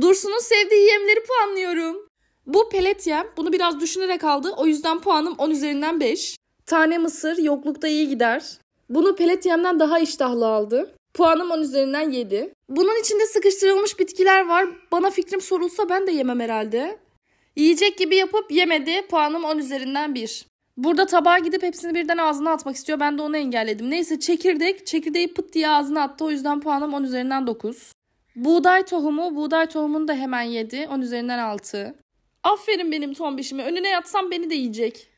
Dursun'un sevdiği yemleri puanlıyorum. Bu pelet yem bunu biraz düşünerek aldı. O yüzden puanım 10 üzerinden 5. Tane mısır yoklukta iyi gider. Bunu pelet yemden daha iştahlı aldı. Puanım 10 üzerinden 7. Bunun içinde sıkıştırılmış bitkiler var. Bana fikrim sorulsa ben de yemem herhalde. Yiyecek gibi yapıp yemedi. Puanım 10 üzerinden 1. Burada tabağa gidip hepsini birden ağzına atmak istiyor. Ben de onu engelledim. Neyse çekirdek. Çekirdeği pıt diye ağzına attı. O yüzden puanım 10 üzerinden 9. Buğday tohumu, buğday tohumunu da hemen yedi. 10 üzerinden 6. Aferin benim tombişime. Önüne yatsam beni de yiyecek.